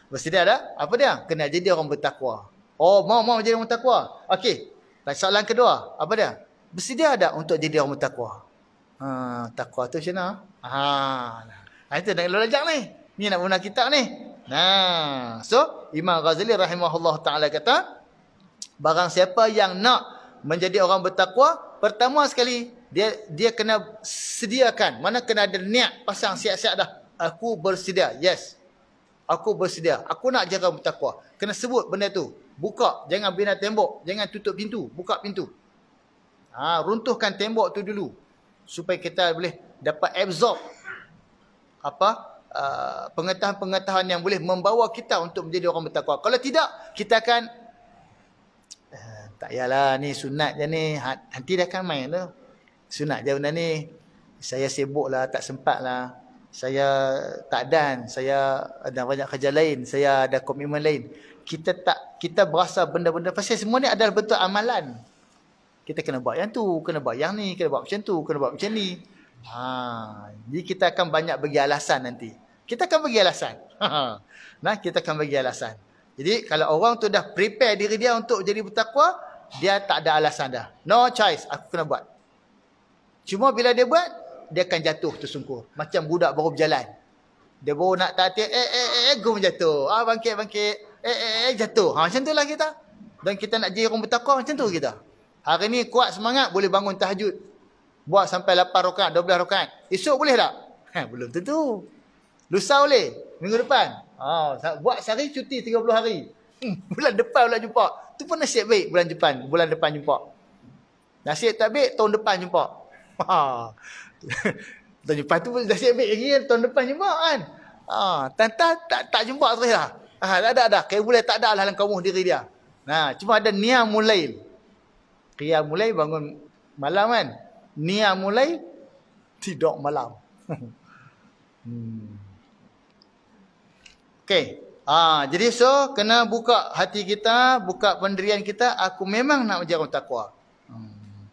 Bersedia ada? Apa dia? Kena jadi orang bertakwa. Oh, mau mau jadi orang bertakwa. Okey. Soalan kedua, apa dia? Bersedia ada untuk jadi orang bertakwa? Ha, takwa tu macam mana? Ha. ha itu nak belajar ni. Ni nak guna kitab ni. Nah, so Imam Ghazali rahimahullah taala kata barang siapa yang nak menjadi orang bertakwa, pertama sekali dia dia kena sediakan, mana kena ada niat pasang siap-siap dah. Aku bersedia. Yes. Aku bersedia. Aku nak jaga bertakwa. Kena sebut benda tu. Buka, jangan bina tembok, jangan tutup pintu, buka pintu. Ha, runtuhkan tembok tu dulu supaya kita boleh dapat absorb apa uh, pengetahuan-pengetahuan uh, yang boleh membawa kita untuk menjadi orang bertakwa. Kalau tidak, kita akan uh, tak yalah ni sunat je ni. Ha, nanti dah kan main tu. Sunat je benda ni. Saya sibuk lah tak sempat lah Saya tak dan, saya ada banyak kerja lain, saya ada komitmen lain. Kita tak kita berasa benda-benda pasal semua ni adalah betul amalan kita kena buat yang tu, kena buat yang ni, kena buat macam tu, kena buat macam ni. Ha, jadi kita akan banyak bagi alasan nanti. Kita akan bagi alasan. nah, kita akan bagi alasan. Jadi kalau orang tu dah prepare diri dia untuk jadi bertakwa, dia tak ada alasan dah. No choice, aku kena buat. Cuma bila dia buat, dia akan jatuh tersungkur. Macam budak baru berjalan. Dia baru nak tak eh eh eh eh, gum jatuh. Ah bangkit bangkit. Eh eh eh jatuh. Ha, macam tu lah kita. Dan kita nak jadi orang bertakwa macam tu kita. Hari ni kuat semangat boleh bangun tahajud. Buat sampai 8 rakaat, 12 rakaat. Esok boleh tak? Ha, belum tentu. Lusa boleh? Minggu depan? Ha, buat sehari cuti 30 hari. Hmm, bulan depan pula jumpa. Tu pun nasib baik bulan depan, bulan depan jumpa. Nasib tak baik tahun depan jumpa. Ha. tahun depan tu pun nasib baik lagi kan, tahun depan jumpa kan. Ha, tanta tak tak jumpa teruslah. Ha, tak ada ada, Kayak boleh tak ada lah dalam kamu diri dia. Nah, cuma ada niat mulail. Qiyam mulai bangun malam kan. Niyam mulai tidur malam. hmm. Okay. Ha, jadi so kena buka hati kita, buka pendirian kita. Aku memang nak menjaga takwa. Hmm.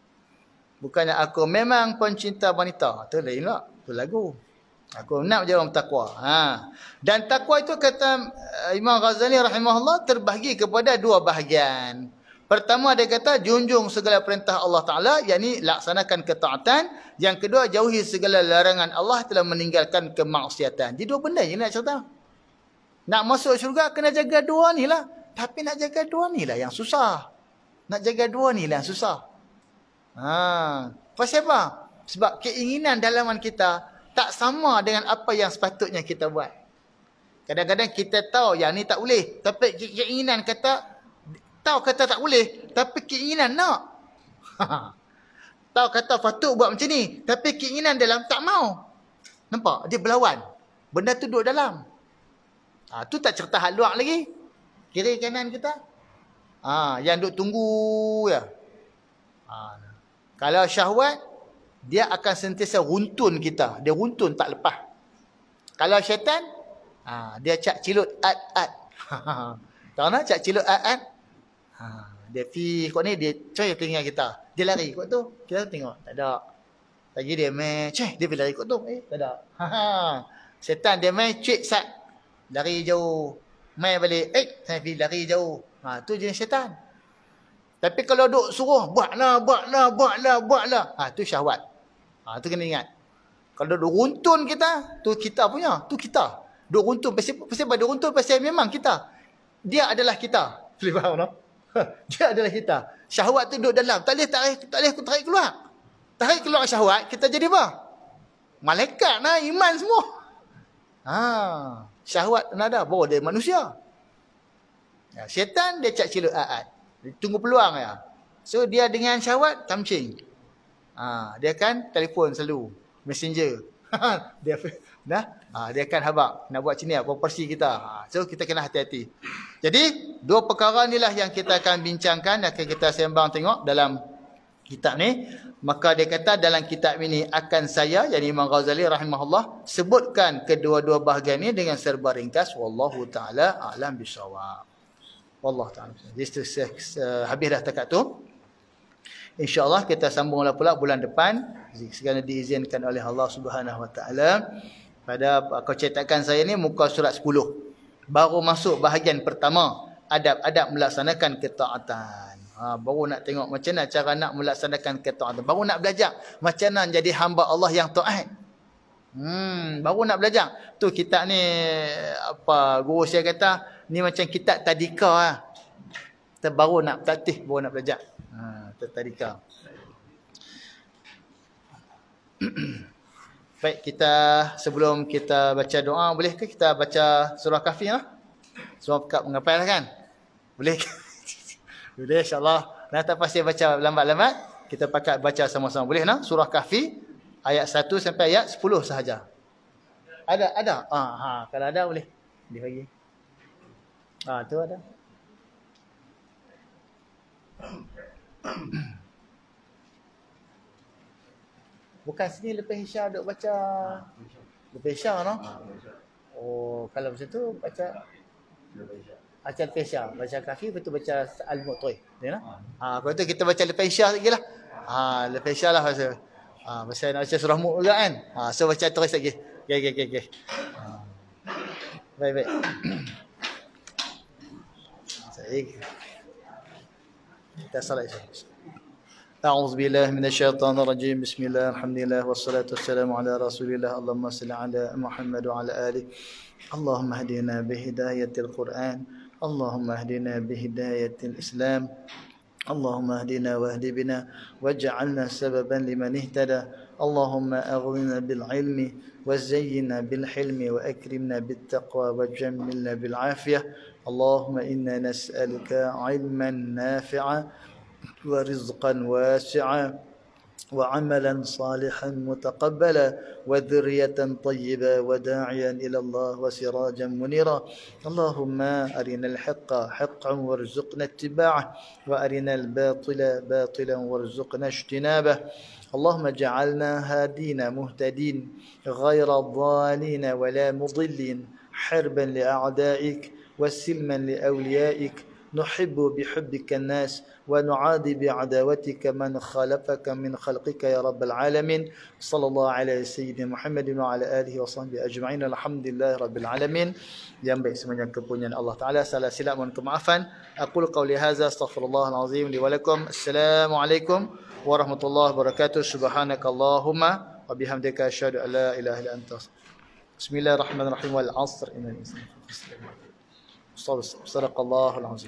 Bukannya aku memang pencinta wanita. Itu lain lah. Itu lagu. Aku nak jawab takwa. Ha. Dan takwa itu kata eh, Imam Ghazali rahimahullah terbahagi kepada dua bahagian. Pertama dia kata junjung segala perintah Allah Taala yakni laksanakan ketaatan, yang kedua jauhi segala larangan Allah telah meninggalkan kemaksiatan. Jadi dua benda yang nak cerita. Nak masuk syurga kena jaga dua ni lah. Tapi nak jaga dua ni lah yang susah. Nak jaga dua ni lah yang susah. Ha. Pasal apa? Sebab keinginan dalaman kita tak sama dengan apa yang sepatutnya kita buat. Kadang-kadang kita tahu yang ni tak boleh. Tapi keinginan kata Tahu kata tak boleh, tapi keinginan nak. Tahu kata Fatuk buat macam ni, tapi keinginan dalam tak mau. Nampak? Dia berlawan. Benda tu duduk dalam. Ha, tu tak cerita hal luar lagi. Kiri kanan kita. Ha, yang duduk tunggu. Ya. Ha, kalau syahwat, dia akan sentiasa runtun kita. Dia runtun tak lepas. Kalau syaitan, ha, dia cak cilut at Tahu tak cak cilut at-at? Ha, dia fi kot ni dia cuy tinggal kita. Dia lari kot tu. Kita tengok tak ada. Lagi dia main cuy dia lari kot tu. Eh tak ada. Ha, ha. Setan dia main cuy sat. Lari jauh. Main balik. Eh saya fi lari jauh. Ha tu jenis setan. Tapi kalau duk suruh buatlah buatlah buatlah buatlah. Ha tu syahwat. Ha tu kena ingat. Kalau duk runtun kita, tu kita punya, tu kita. Duk runtun pasal pasal duk runtun pasal memang kita. Dia adalah kita. Boleh faham tak? No? dia adalah kita. Syahwat tu duduk dalam. Tak boleh, tak boleh, tak boleh aku tarik keluar. Tarik keluar syahwat, kita jadi apa? Malaikat lah, iman semua. Ha, syahwat nada, baru dia manusia. Ya, syaitan dia cak silut aat. Tunggu peluang ya. So dia dengan syahwat, tamcing. Ha, dia akan telefon selalu. Messenger dia nah ha, dia akan ah, habaq nak buat sini apa ah, persi kita ha, so kita kena hati-hati jadi dua perkara inilah yang kita akan bincangkan yang akan kita sembang tengok dalam kitab ni maka dia kata dalam kitab ini akan saya yakni Imam Ghazali rahimahullah sebutkan kedua-dua bahagian ini dengan serba ringkas wallahu taala alam bisawab wallahu taala jadi habis dah tekat tu InsyaAllah kita sambunglah pula bulan depan. Sekarang diizinkan oleh Allah Subhanahu SWT. Pada kau cetakan saya ni muka surat 10. Baru masuk bahagian pertama. Adab-adab melaksanakan ketaatan. Ha, baru nak tengok macam mana cara nak melaksanakan ketaatan. Baru nak belajar macam mana jadi hamba Allah yang ta'at. Hmm, baru nak belajar. Tu kita ni apa guru saya kata ni macam kitab tadika lah. Kita baru nak praktis, baru nak belajar tertarika. Baik, kita sebelum kita baca doa, boleh ke kita baca surah kafir ha? lah? Semua pekat mengapai lah kan? Boleh Boleh, insyaAllah. Nah, tak pasti baca lambat-lambat. Kita pakat baca sama-sama. Boleh lah? Surah kafir, ayat 1 sampai ayat 10 sahaja. Ada? Ada? Ah, ha, kalau ada boleh. Boleh bagi. Ah, tu ada. Bukan sini lepas Hisham duk baca ha, Lepas Hisham no? Ha, oh kalau macam tu baca Baca lepas Hisham Baca kafir lepas tu baca Al-Muqtuih ya, ha. ha, lepas tu kita baca lepas Hisham lagi lah ha, Lepas Hisham lah pasal ha, Masa nak baca surah Muq juga kan ha, So baca terus lagi Okay, okay, okay, okay. Baik, baik. Saya. أعوذ بالله من الشيطان الرجيم بسم الله الحمد لله والصلاة والسلام على رسول الله اللهم صل على محمد وعلى آله اللهم اهدنا بهداية القرآن اللهم اهدنا بهداية الإسلام اللهم اهدنا واهد بنا واجعلنا سببا لمن اهتدى اللهم أغننا بالعلم وزينا بالحلم وأكرمنا بالتقوى وجملنا بالعافية اللهم إنا نسألك علما نافعا ورزقا واسعا وعملا صالحا متقبلا وذرية طيبة وداعيا إلى الله وسراجا منيرا اللهم أرنا الحق حقا وارزقنا اتباعه وأرنا الباطل باطلا وارزقنا اجتنابه اللهم اجعلنا هادين مهتدين غير ضالين ولا مضلين حربا لأعدائك وسلما لأوليائك نحب بحبك الناس ونعادي بعداوتك من خالفك من خلقك يا رب العالمين صلى الله على سيدنا محمد وعلى آله وصحبه أجمعين الحمد لله رب العالمين ينبئ سمعنا كبونيا الله تعالى سلا سلام منكم عفا أقول قولي هذا استغفر الله العظيم لي ولكم السلام عليكم ورحمة الله وبركاته سبحانك اللهم وبحمدك أشهد أن لا إله إلا أنت بسم الله الرحمن الرحيم والعصر إن الإنسان صدق الله العظيم